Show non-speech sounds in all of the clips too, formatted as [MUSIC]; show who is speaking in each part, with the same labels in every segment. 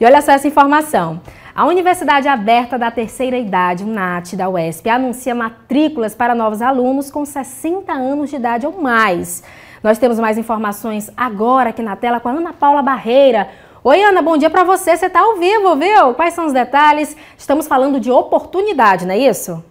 Speaker 1: E olha só essa informação. A Universidade Aberta da Terceira Idade, UNAT, da UESP, anuncia matrículas para novos alunos com 60 anos de idade ou mais. Nós temos mais informações agora aqui na tela com a Ana Paula Barreira. Oi, Ana, bom dia para você. Você está ao vivo, viu? Quais são os detalhes? Estamos falando de oportunidade, não é isso?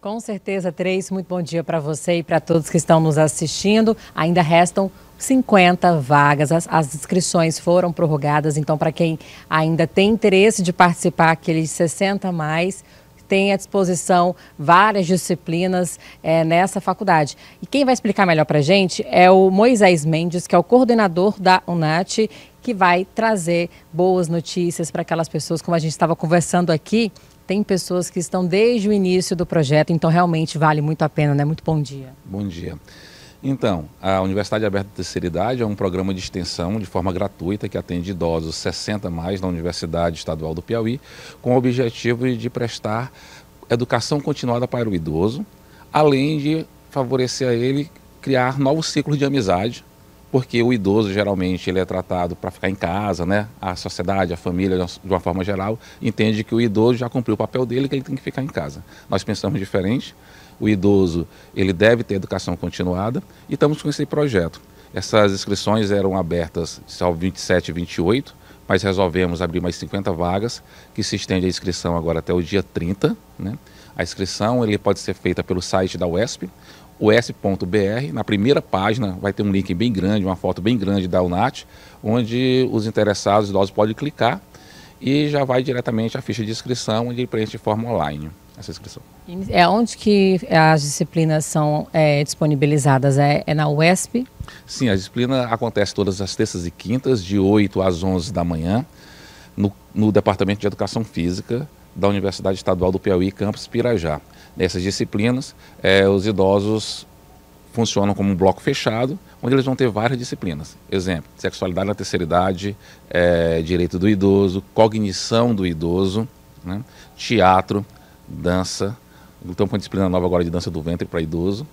Speaker 1: Com certeza, Três. Muito bom dia para você e para todos que estão nos assistindo. Ainda restam 50 vagas. As, as, inscrições foram prorrogadas, então, para quem ainda tem interesse de participar, aqueles 60 mais, tem à disposição várias disciplinas é, nessa faculdade. E quem vai explicar melhor para a gente é o Moisés Mendes, que é o coordenador da UNAT, que vai trazer boas notícias para aquelas pessoas, como a gente estava conversando aqui. Tem pessoas que estão desde o início do projeto, então realmente vale muito a pena, né? Muito bom dia.
Speaker 2: Bom dia. Então, a Universidade Aberta de Terceira Idade é um programa de extensão de forma gratuita que atende idosos 60 mais na Universidade Estadual do Piauí, com o objetivo de prestar educação continuada para o idoso, além de favorecer a ele criar novos ciclos de amizade porque o idoso geralmente ele é tratado para ficar em casa, né? A sociedade, a família, de uma forma geral, entende que o idoso já cumpriu o papel dele, que ele tem que ficar em casa. Nós pensamos diferente. O idoso ele deve ter educação continuada e estamos com esse projeto. Essas inscrições eram abertas só 27 e 28, mas resolvemos abrir mais 50 vagas, que se estende a inscrição agora até o dia 30. Né? A inscrição ele pode ser feita pelo site da UESP us.br. Na primeira página vai ter um link bem grande, uma foto bem grande da UNAT, onde os interessados, idosos, podem clicar e já vai diretamente à ficha de inscrição, onde ele preenche de forma online essa inscrição.
Speaker 1: É onde que as disciplinas são é, disponibilizadas? É, é, na UESP?
Speaker 2: Sim, a disciplina acontece todas as terças e quintas, de 8 às 11 da manhã, no, no Departamento de Educação Física da Universidade Estadual do Piauí, campus Pirajá. Nessas disciplinas, é, os idosos funcionam como um bloco fechado, onde eles vão ter várias disciplinas. Exemplo, sexualidade na terceira idade, é, direito do idoso, cognição do idoso, né? teatro, dança. Então, com a disciplina nova agora de dança do ventre para idoso.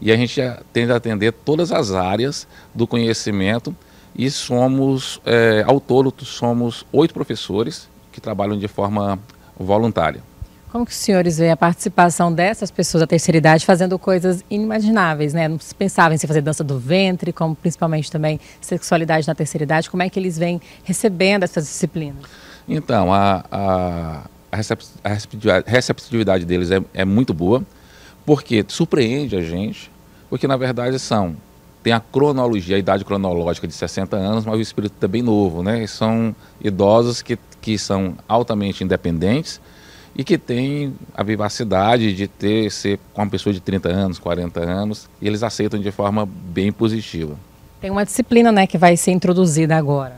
Speaker 2: E a gente tende a atender todas as áreas do conhecimento e somos, é, ao todo, somos oito professores que trabalham de forma voluntária.
Speaker 1: Como que os senhores veem a participação dessas pessoas da terceira idade fazendo coisas inimagináveis, né? Não se pensava em se fazer dança do ventre, como principalmente também sexualidade na terceira idade. Como é que eles vêm recebendo essas disciplinas?
Speaker 2: Então, a, a, a receptividade deles é, é muito boa, porque surpreende a gente, porque na verdade são tem a cronologia, a idade cronológica de 60 anos, mas o espírito também novo, né? São idosos que, que são altamente independentes, e que tem a vivacidade de ter ser com uma pessoa de 30 anos, 40 anos, e eles aceitam de forma bem positiva.
Speaker 1: Tem uma disciplina, né, que vai ser introduzida
Speaker 2: agora.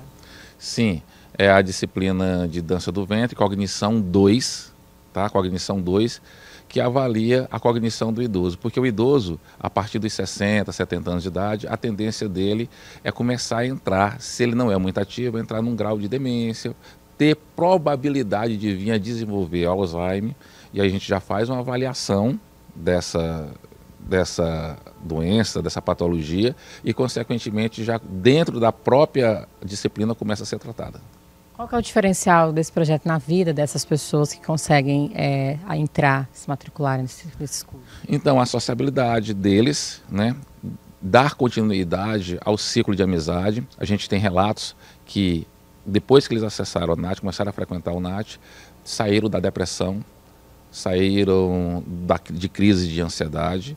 Speaker 2: Sim, é a disciplina de dança do ventre, cognição 2, tá? Cognição 2, que avalia a cognição do idoso, porque o idoso, a partir dos 60, 70 anos de idade, a tendência dele é começar a entrar, se ele não é muito ativo, entrar num grau de demência, ter probabilidade de vir a desenvolver Alzheimer e a gente já faz uma avaliação dessa, dessa doença, dessa patologia e, consequentemente, já dentro da própria disciplina começa a ser tratada.
Speaker 1: Qual é o diferencial desse projeto na vida dessas pessoas que conseguem é, entrar, se matricular nesse, nesse curso?
Speaker 2: Então, a sociabilidade deles, né? dar continuidade ao ciclo de amizade. A gente tem relatos que depois que eles acessaram o NAT, começaram a frequentar o NAT, saíram da depressão, saíram da, de crise de ansiedade,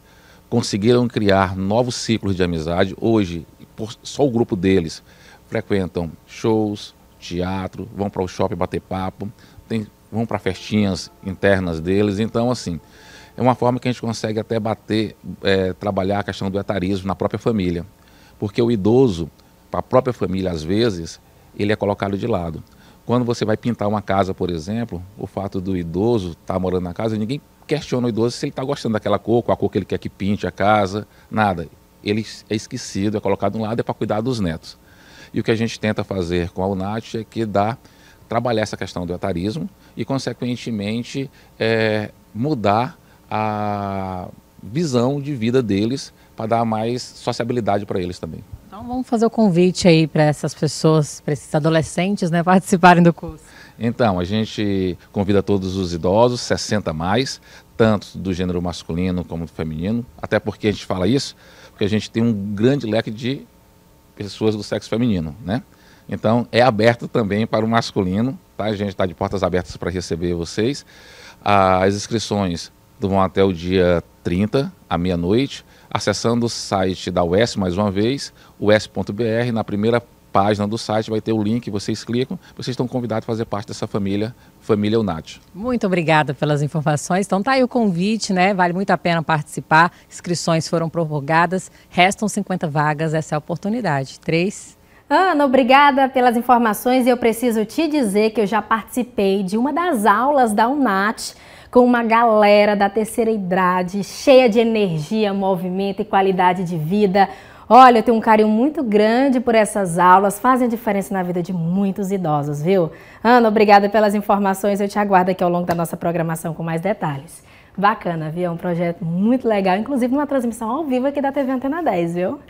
Speaker 2: conseguiram criar novos ciclos de amizade. Hoje, por, só o grupo deles frequentam shows, teatro, vão para o shopping bater papo, tem, vão para festinhas internas deles. Então, assim, é uma forma que a gente consegue até bater, é, trabalhar a questão do etarismo na própria família. Porque o idoso, para a própria família, às vezes, ele é colocado de lado. Quando você vai pintar uma casa, por exemplo, o fato do idoso estar tá morando na casa, ninguém questiona o idoso se ele está gostando daquela cor, qual a cor que ele quer que pinte a casa, nada. Ele é esquecido, é colocado de um lado, é para cuidar dos netos. E o que a gente tenta fazer com a UNAT é que dá, trabalhar essa questão do etarismo e, consequentemente, é, mudar a visão de vida deles para dar mais sociabilidade para eles também.
Speaker 1: Então vamos fazer o convite aí para essas pessoas, para esses adolescentes, né, [LAUGHS] participarem do curso.
Speaker 2: Então, a gente convida todos os idosos, 60 mais, tanto do gênero masculino como do feminino, até porque a gente fala isso, porque a gente tem um grande leque de pessoas do sexo feminino, né? Então, é aberto também para o masculino, tá? A gente está de portas abertas para receber vocês. As inscrições vão até o dia 30 à meia-noite, acessando o site da US mais uma vez, us.br, na primeira página do site vai ter o link, vocês clicam, vocês estão convidados a fazer parte dessa família, família UNAT.
Speaker 1: Muito obrigada pelas informações. Então tá aí o convite, né? Vale muito a pena participar. Inscrições foram prorrogadas, restam 50 vagas, essa é a oportunidade. Três Ana, obrigada pelas informações e eu preciso te dizer que eu já participei de uma das aulas da UNAT com uma galera da terceira idade, cheia de energia, movimento e qualidade de vida. Olha, eu tenho um carinho muito grande por essas aulas, fazem diferença na vida de muitos idosos, viu? Ana, obrigada pelas informações, eu te aguardo aqui ao longo da nossa programação com mais detalhes. Bacana, viu? É um projeto muito legal, inclusive numa transmissão ao vivo aqui da TV Antena 10, viu?